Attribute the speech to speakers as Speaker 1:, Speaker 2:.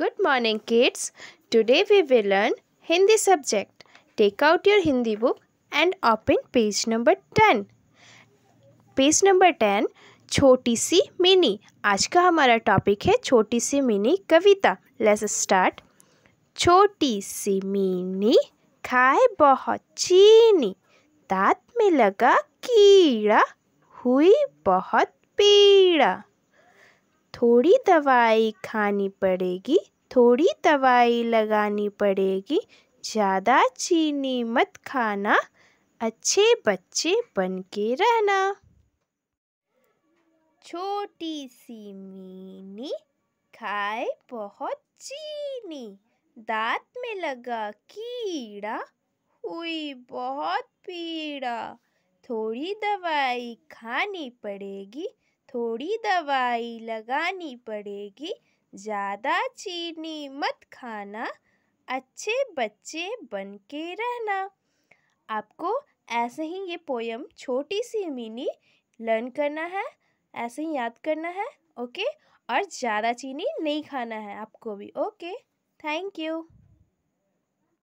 Speaker 1: Good morning kids. Today we will learn Hindi subject. Take out your Hindi book and open page number 10. page number 10 choti si mini aaj ka hamara topic hai choti si mini kavita let's start choti si mini khaye bahut chini दांत mein laga keeda hui bahut peeda थोड़ी दवाई खानी पड़ेगी थोड़ी दवाई लगानी पड़ेगी ज़्यादा चीनी मत खाना अच्छे बच्चे बन के रहना छोटी सी मीनी खाए बहुत चीनी दांत में लगा कीड़ा हुई बहुत पीड़ा थोड़ी दवाई खानी पड़ेगी थोड़ी दवाई लगानी पड़ेगी ज़्यादा चीनी मत खाना अच्छे बच्चे बन के रहना आपको ऐसे ही ये पोयम छोटी सी मिनी लर्न करना है ऐसे ही याद करना है ओके और ज़्यादा चीनी नहीं खाना है आपको भी ओके थैंक यू